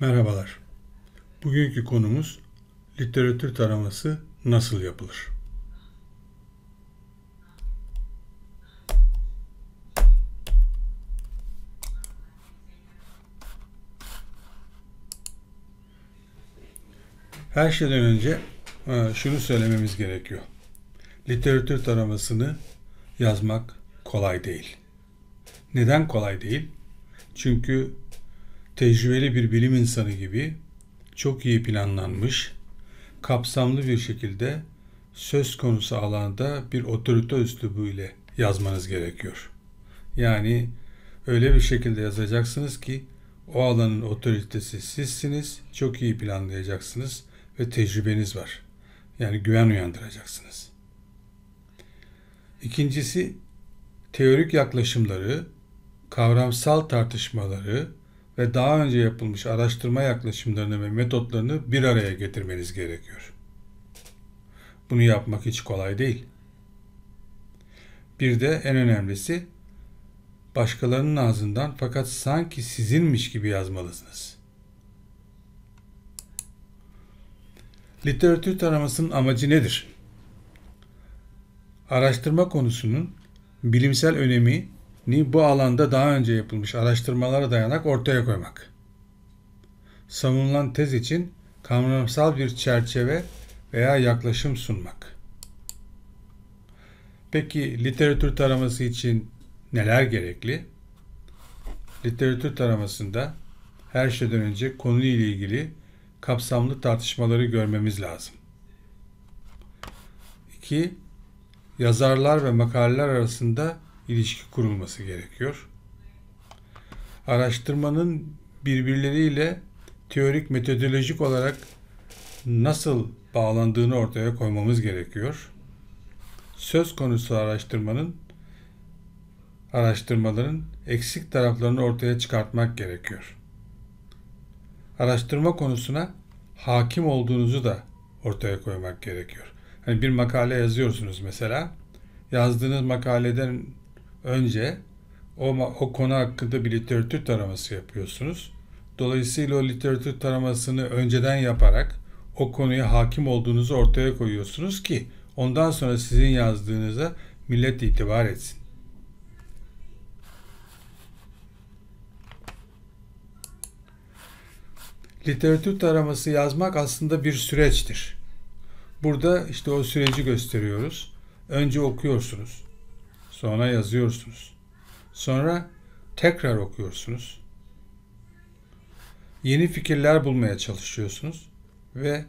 Merhabalar. Bugünkü konumuz literatür taraması nasıl yapılır? Her şeyden önce e, şunu söylememiz gerekiyor. Literatür taramasını yazmak kolay değil. Neden kolay değil? Çünkü tecrübeli bir bilim insanı gibi çok iyi planlanmış, kapsamlı bir şekilde söz konusu alanda bir otorite üslubu ile yazmanız gerekiyor. Yani öyle bir şekilde yazacaksınız ki o alanın otoritesi sizsiniz, çok iyi planlayacaksınız ve tecrübeniz var. Yani güven uyandıracaksınız. İkincisi, teorik yaklaşımları, kavramsal tartışmaları ve daha önce yapılmış araştırma yaklaşımlarını ve metotlarını bir araya getirmeniz gerekiyor. Bunu yapmak hiç kolay değil. Bir de en önemlisi başkalarının ağzından fakat sanki sizinmiş gibi yazmalısınız. Literatür taramasının amacı nedir? Araştırma konusunun bilimsel önemi ni bu alanda daha önce yapılmış araştırmalara dayanak ortaya koymak. Savunulan tez için kavramsal bir çerçeve veya yaklaşım sunmak. Peki literatür taraması için neler gerekli? Literatür taramasında her şeyden önce konuyla ilgili kapsamlı tartışmaları görmemiz lazım. 2. Yazarlar ve makaleler arasında ilişki kurulması gerekiyor. Araştırmanın birbirleriyle teorik metodolojik olarak nasıl bağlandığını ortaya koymamız gerekiyor. Söz konusu araştırmanın araştırmaların eksik taraflarını ortaya çıkartmak gerekiyor. Araştırma konusuna hakim olduğunuzu da ortaya koymak gerekiyor. Hani bir makale yazıyorsunuz mesela. Yazdığınız makaleden önce o, o konu hakkında bir literatür taraması yapıyorsunuz. Dolayısıyla o literatür taramasını önceden yaparak o konuya hakim olduğunuzu ortaya koyuyorsunuz ki ondan sonra sizin yazdığınıza millet itibar etsin. Literatür taraması yazmak aslında bir süreçtir. Burada işte o süreci gösteriyoruz. Önce okuyorsunuz. Sonra yazıyorsunuz. Sonra tekrar okuyorsunuz. Yeni fikirler bulmaya çalışıyorsunuz ve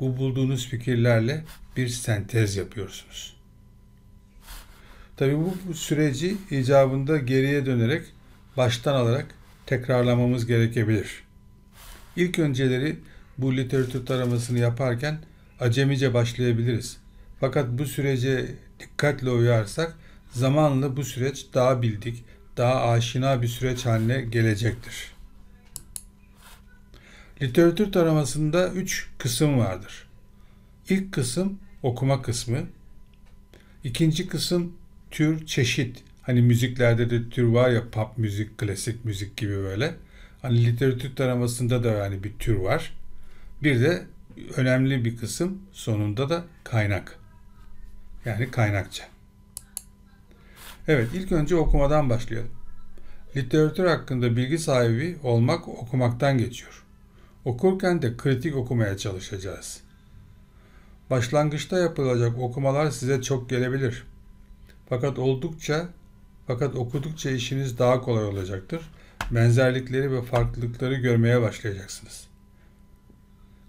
bu bulduğunuz fikirlerle bir sentez yapıyorsunuz. Tabii bu süreci icabında geriye dönerek baştan alarak tekrarlamamız gerekebilir. İlk önceleri bu literatür taramasını yaparken acemice başlayabiliriz. Fakat bu sürece dikkatle uyarsak Zamanla bu süreç daha bildik, daha aşina bir süreç haline gelecektir. Literatür taramasında üç kısım vardır. İlk kısım okuma kısmı. ikinci kısım tür, çeşit. Hani müziklerde de tür var ya pop müzik, klasik müzik gibi böyle. Hani literatür taramasında da yani bir tür var. Bir de önemli bir kısım sonunda da kaynak. Yani kaynakça. Evet, ilk önce okumadan başlayalım. Literatür hakkında bilgi sahibi olmak okumaktan geçiyor. Okurken de kritik okumaya çalışacağız. Başlangıçta yapılacak okumalar size çok gelebilir. Fakat oldukça fakat okudukça işiniz daha kolay olacaktır. Benzerlikleri ve farklılıkları görmeye başlayacaksınız.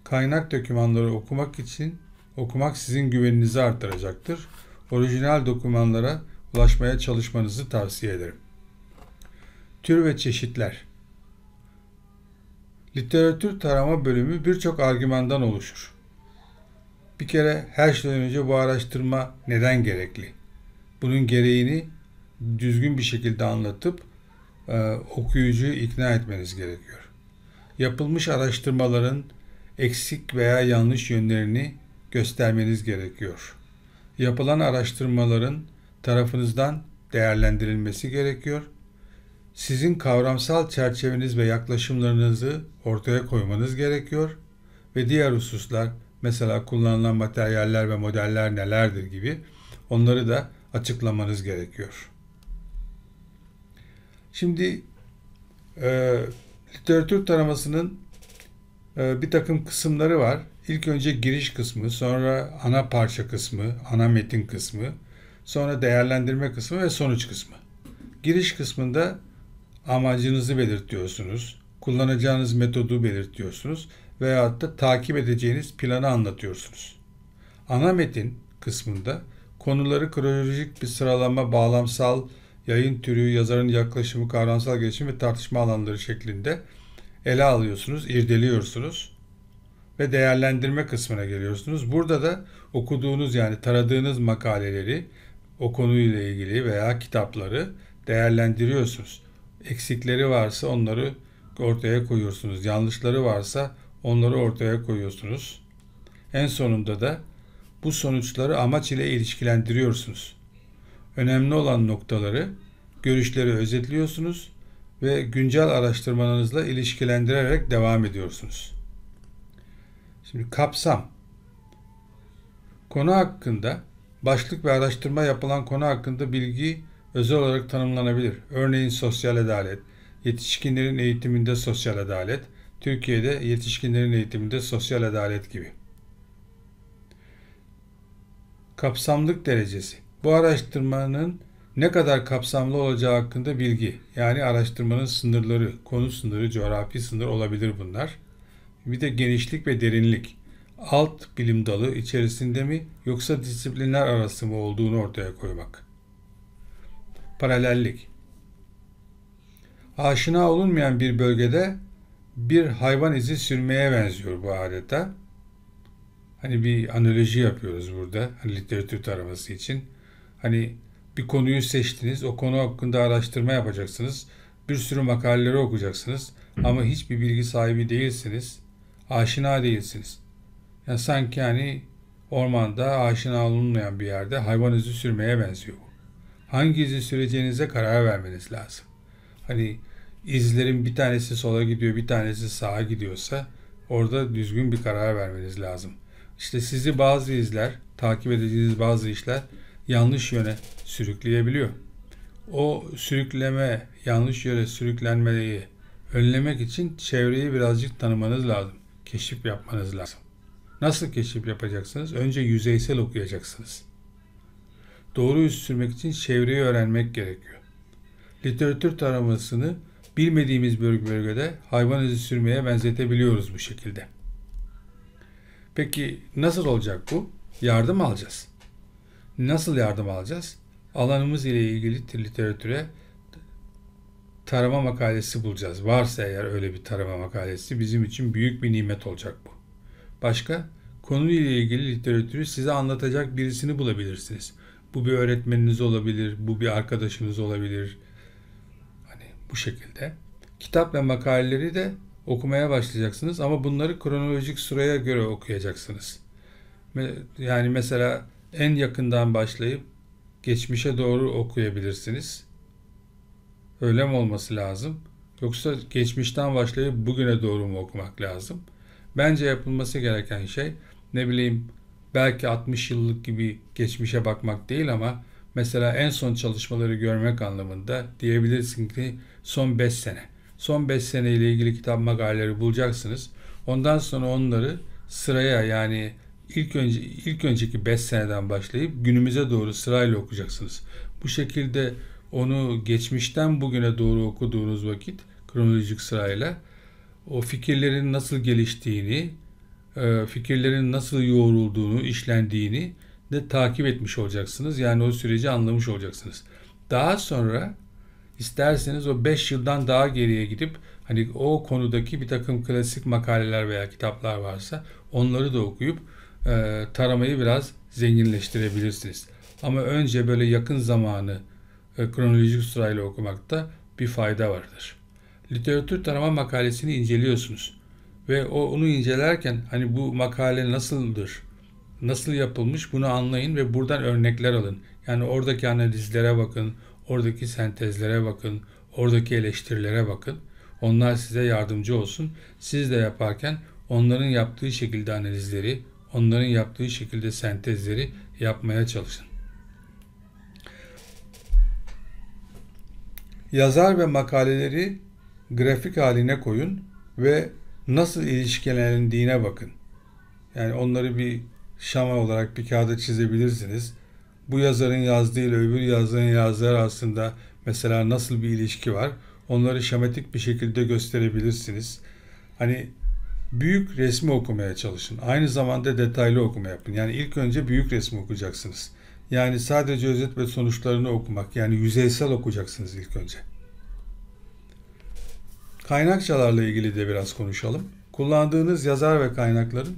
Kaynak dokümanları okumak için okumak sizin güveninizi artıracaktır. Orijinal dokümanlara ulaşmaya çalışmanızı tavsiye ederim. Tür ve çeşitler Literatür tarama bölümü birçok argümandan oluşur. Bir kere her şeyden önce bu araştırma neden gerekli? Bunun gereğini düzgün bir şekilde anlatıp e, okuyucuyu ikna etmeniz gerekiyor. Yapılmış araştırmaların eksik veya yanlış yönlerini göstermeniz gerekiyor. Yapılan araştırmaların tarafınızdan değerlendirilmesi gerekiyor. Sizin kavramsal çerçeveniz ve yaklaşımlarınızı ortaya koymanız gerekiyor ve diğer hususlar mesela kullanılan materyaller ve modeller nelerdir gibi onları da açıklamanız gerekiyor. Şimdi e, literatür taramasının e, bir takım kısımları var. İlk önce giriş kısmı, sonra ana parça kısmı, ana metin kısmı, sonra değerlendirme kısmı ve sonuç kısmı. Giriş kısmında amacınızı belirtiyorsunuz, kullanacağınız metodu belirtiyorsunuz veyahut da takip edeceğiniz planı anlatıyorsunuz. Ana metin kısmında konuları kronolojik bir sıralama, bağlamsal, yayın türü, yazarın yaklaşımı, kavramsal gelişim ve tartışma alanları şeklinde ele alıyorsunuz, irdeliyorsunuz ve değerlendirme kısmına geliyorsunuz. Burada da okuduğunuz yani taradığınız makaleleri o konuyla ilgili veya kitapları değerlendiriyorsunuz. Eksikleri varsa onları ortaya koyuyorsunuz. Yanlışları varsa onları ortaya koyuyorsunuz. En sonunda da bu sonuçları amaç ile ilişkilendiriyorsunuz. Önemli olan noktaları, görüşleri özetliyorsunuz ve güncel araştırmalarınızla ilişkilendirerek devam ediyorsunuz. Şimdi kapsam. Konu hakkında başlık ve araştırma yapılan konu hakkında bilgi özel olarak tanımlanabilir. Örneğin sosyal adalet, yetişkinlerin eğitiminde sosyal adalet, Türkiye'de yetişkinlerin eğitiminde sosyal adalet gibi. Kapsamlık derecesi. Bu araştırmanın ne kadar kapsamlı olacağı hakkında bilgi. Yani araştırmanın sınırları, konu sınırı, coğrafi sınır olabilir bunlar. Bir de genişlik ve derinlik alt bilim dalı içerisinde mi yoksa disiplinler arası mı olduğunu ortaya koymak. Paralellik Aşina olunmayan bir bölgede bir hayvan izi sürmeye benziyor bu adeta. Hani bir analoji yapıyoruz burada hani literatür taraması için. Hani bir konuyu seçtiniz, o konu hakkında araştırma yapacaksınız, bir sürü makaleleri okuyacaksınız ama hiçbir bilgi sahibi değilsiniz, aşina değilsiniz. Yani sanki hani ormanda aşina olunmayan bir yerde hayvan izi sürmeye benziyor bu. Hangi izi süreceğinize karar vermeniz lazım. Hani izlerin bir tanesi sola gidiyor, bir tanesi sağa gidiyorsa orada düzgün bir karar vermeniz lazım. İşte sizi bazı izler, takip edeceğiniz bazı işler yanlış yöne sürükleyebiliyor. O sürükleme, yanlış yöne sürüklenmeyi önlemek için çevreyi birazcık tanımanız lazım. Keşif yapmanız lazım. Nasıl keşif yapacaksınız? Önce yüzeysel okuyacaksınız. Doğru üst sürmek için çevreyi öğrenmek gerekiyor. Literatür taramasını bilmediğimiz bir bölgede hayvan izi sürmeye benzetebiliyoruz bu şekilde. Peki nasıl olacak bu? Yardım alacağız. Nasıl yardım alacağız? Alanımız ile ilgili literatüre tarama makalesi bulacağız. Varsa eğer öyle bir tarama makalesi bizim için büyük bir nimet olacak bu. Başka? Konuyla ilgili literatürü size anlatacak birisini bulabilirsiniz. Bu bir öğretmeniniz olabilir, bu bir arkadaşınız olabilir. Hani bu şekilde. Kitap ve makaleleri de okumaya başlayacaksınız ama bunları kronolojik sıraya göre okuyacaksınız. Yani mesela en yakından başlayıp geçmişe doğru okuyabilirsiniz. Öyle mi olması lazım? Yoksa geçmişten başlayıp bugüne doğru mu okumak lazım? Bence yapılması gereken şey ne bileyim belki 60 yıllık gibi geçmişe bakmak değil ama mesela en son çalışmaları görmek anlamında diyebilirsin ki son 5 sene. Son 5 sene ile ilgili kitap makaleleri bulacaksınız. Ondan sonra onları sıraya yani ilk önce ilk önceki 5 seneden başlayıp günümüze doğru sırayla okuyacaksınız. Bu şekilde onu geçmişten bugüne doğru okuduğunuz vakit kronolojik sırayla o fikirlerin nasıl geliştiğini, e, fikirlerin nasıl yoğrulduğunu, işlendiğini de takip etmiş olacaksınız. Yani o süreci anlamış olacaksınız. Daha sonra isterseniz o 5 yıldan daha geriye gidip hani o konudaki bir takım klasik makaleler veya kitaplar varsa onları da okuyup e, taramayı biraz zenginleştirebilirsiniz. Ama önce böyle yakın zamanı e, kronolojik sırayla okumakta bir fayda vardır literatür tarama makalesini inceliyorsunuz. Ve o onu incelerken hani bu makale nasıldır, nasıl yapılmış bunu anlayın ve buradan örnekler alın. Yani oradaki analizlere bakın, oradaki sentezlere bakın, oradaki eleştirilere bakın. Onlar size yardımcı olsun. Siz de yaparken onların yaptığı şekilde analizleri, onların yaptığı şekilde sentezleri yapmaya çalışın. Yazar ve makaleleri grafik haline koyun ve nasıl ilişkilendiğine bakın. Yani onları bir şama olarak bir kağıda çizebilirsiniz. Bu yazarın yazdığı ile öbür yazarın yazdığı arasında mesela nasıl bir ilişki var? Onları şematik bir şekilde gösterebilirsiniz. Hani büyük resmi okumaya çalışın. Aynı zamanda detaylı okuma yapın. Yani ilk önce büyük resmi okuyacaksınız. Yani sadece özet ve sonuçlarını okumak yani yüzeysel okuyacaksınız ilk önce. Kaynakçalarla ilgili de biraz konuşalım. Kullandığınız yazar ve kaynakların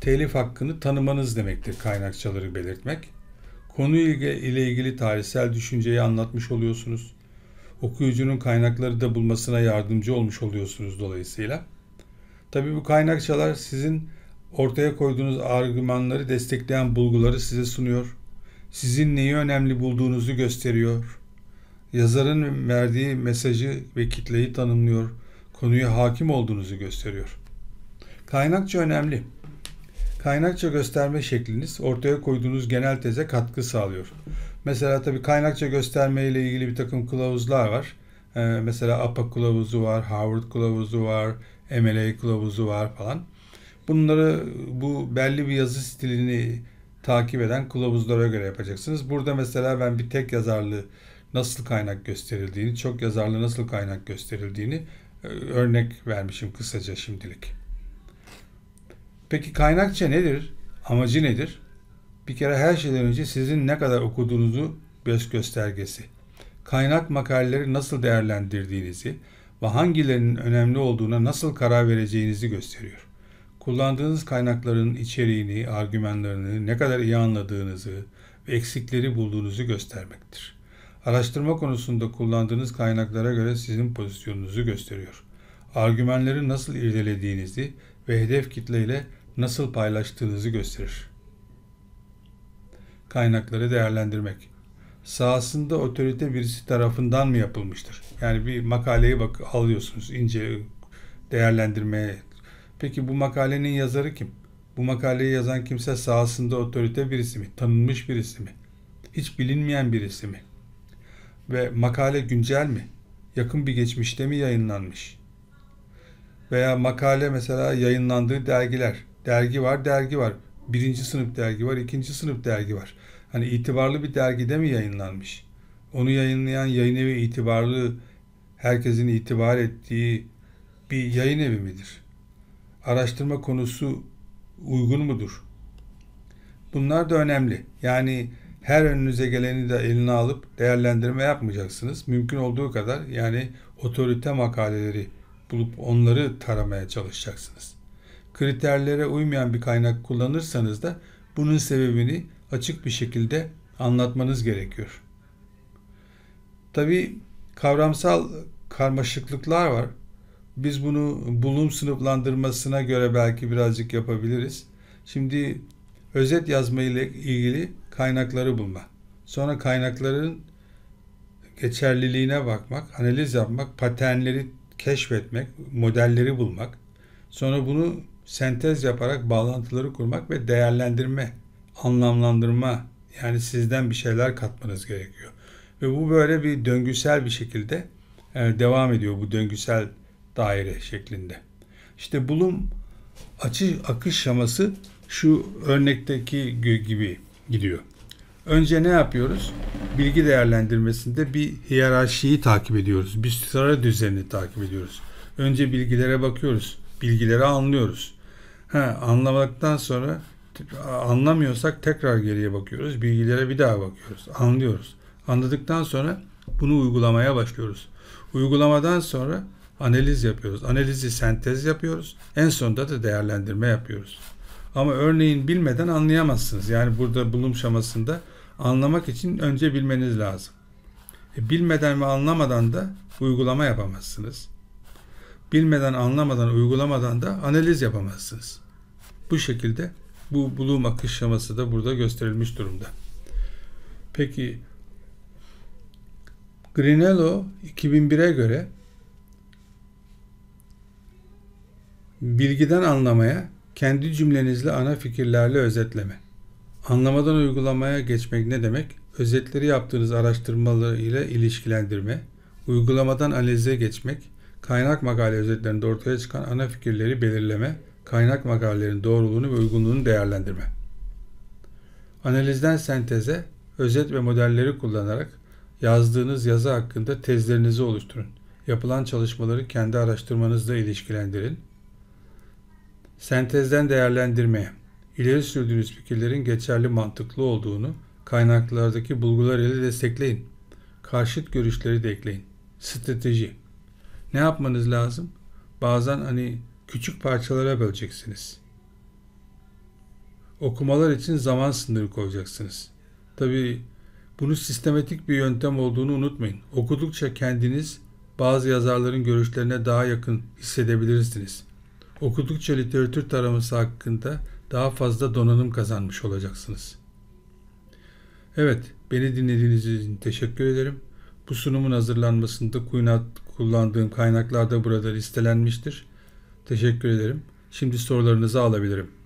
telif hakkını tanımanız demektir kaynakçaları belirtmek. Konu ile ilgili tarihsel düşünceyi anlatmış oluyorsunuz. Okuyucunun kaynakları da bulmasına yardımcı olmuş oluyorsunuz dolayısıyla. Tabii bu kaynakçalar sizin ortaya koyduğunuz argümanları destekleyen bulguları size sunuyor. Sizin neyi önemli bulduğunuzu gösteriyor. Yazarın verdiği mesajı ve kitleyi tanımlıyor konuya hakim olduğunuzu gösteriyor. Kaynakça önemli. Kaynakça gösterme şekliniz ortaya koyduğunuz genel teze katkı sağlıyor. Mesela tabii kaynakça gösterme ile ilgili bir takım kılavuzlar var. Ee, mesela APA kılavuzu var, Harvard kılavuzu var, MLA kılavuzu var falan. Bunları bu belli bir yazı stilini takip eden kılavuzlara göre yapacaksınız. Burada mesela ben bir tek yazarlı nasıl kaynak gösterildiğini, çok yazarlı nasıl kaynak gösterildiğini ee, örnek vermişim kısaca şimdilik. Peki kaynakça nedir? Amacı nedir? Bir kere her şeyden önce sizin ne kadar okuduğunuzu göz göstergesi. Kaynak makaleleri nasıl değerlendirdiğinizi ve hangilerinin önemli olduğuna nasıl karar vereceğinizi gösteriyor. Kullandığınız kaynakların içeriğini, argümanlarını, ne kadar iyi anladığınızı ve eksikleri bulduğunuzu göstermektir. Araştırma konusunda kullandığınız kaynaklara göre sizin pozisyonunuzu gösteriyor. Argümanları nasıl irdelediğinizi ve hedef kitleyle nasıl paylaştığınızı gösterir. Kaynakları değerlendirmek sahasında otorite birisi tarafından mı yapılmıştır? Yani bir makaleyi bak alıyorsunuz ince değerlendirmeye. Peki bu makalenin yazarı kim? Bu makaleyi yazan kimse sahasında otorite birisi mi? Tanınmış birisi mi? Hiç bilinmeyen birisi mi? ve makale güncel mi? Yakın bir geçmişte mi yayınlanmış? Veya makale mesela yayınlandığı dergiler. Dergi var, dergi var. Birinci sınıf dergi var, ikinci sınıf dergi var. Hani itibarlı bir dergide mi yayınlanmış? Onu yayınlayan yayın evi itibarlı, herkesin itibar ettiği bir yayın evi midir? Araştırma konusu uygun mudur? Bunlar da önemli. Yani her önünüze geleni de eline alıp değerlendirme yapmayacaksınız. Mümkün olduğu kadar yani otorite makaleleri bulup onları taramaya çalışacaksınız. Kriterlere uymayan bir kaynak kullanırsanız da bunun sebebini açık bir şekilde anlatmanız gerekiyor. Tabi kavramsal karmaşıklıklar var. Biz bunu bulum sınıflandırmasına göre belki birazcık yapabiliriz. Şimdi özet yazma ile ilgili kaynakları bulma. Sonra kaynakların geçerliliğine bakmak, analiz yapmak, paternleri keşfetmek, modelleri bulmak. Sonra bunu sentez yaparak bağlantıları kurmak ve değerlendirme, anlamlandırma yani sizden bir şeyler katmanız gerekiyor. Ve bu böyle bir döngüsel bir şekilde e, devam ediyor bu döngüsel daire şeklinde. İşte bulum açı akış şaması şu örnekteki gibi gidiyor. Önce ne yapıyoruz? Bilgi değerlendirmesinde bir hiyerarşiyi takip ediyoruz. Bir sıra düzenini takip ediyoruz. Önce bilgilere bakıyoruz. Bilgileri anlıyoruz. Ha, anlamaktan sonra anlamıyorsak tekrar geriye bakıyoruz. Bilgilere bir daha bakıyoruz. Anlıyoruz. Anladıktan sonra bunu uygulamaya başlıyoruz. Uygulamadan sonra analiz yapıyoruz. Analizi sentez yapıyoruz. En sonunda da değerlendirme yapıyoruz. Ama örneğin bilmeden anlayamazsınız. Yani burada bulum şamasında anlamak için önce bilmeniz lazım. E, bilmeden ve anlamadan da uygulama yapamazsınız. Bilmeden, anlamadan, uygulamadan da analiz yapamazsınız. Bu şekilde bu bulum akış şaması da burada gösterilmiş durumda. Peki Grinello 2001'e göre bilgiden anlamaya kendi cümlenizle ana fikirlerle özetleme. Anlamadan uygulamaya geçmek ne demek? Özetleri yaptığınız araştırmaları ile ilişkilendirme, uygulamadan analize geçmek, kaynak makale özetlerinde ortaya çıkan ana fikirleri belirleme, kaynak makalelerin doğruluğunu ve uygunluğunu değerlendirme. Analizden senteze, özet ve modelleri kullanarak yazdığınız yazı hakkında tezlerinizi oluşturun. Yapılan çalışmaları kendi araştırmanızla ilişkilendirin Sentezden değerlendirmeye, ileri sürdüğünüz fikirlerin geçerli mantıklı olduğunu kaynaklardaki bulgular ile destekleyin. Karşıt görüşleri de ekleyin. Strateji. Ne yapmanız lazım? Bazen hani küçük parçalara böleceksiniz. Okumalar için zaman sınırı koyacaksınız. Tabi bunu sistematik bir yöntem olduğunu unutmayın. Okudukça kendiniz bazı yazarların görüşlerine daha yakın hissedebilirsiniz. Okudukça literatür taraması hakkında daha fazla donanım kazanmış olacaksınız. Evet, beni dinlediğiniz için teşekkür ederim. Bu sunumun hazırlanmasında kullandığım kaynaklarda burada listelenmiştir. Teşekkür ederim. Şimdi sorularınızı alabilirim.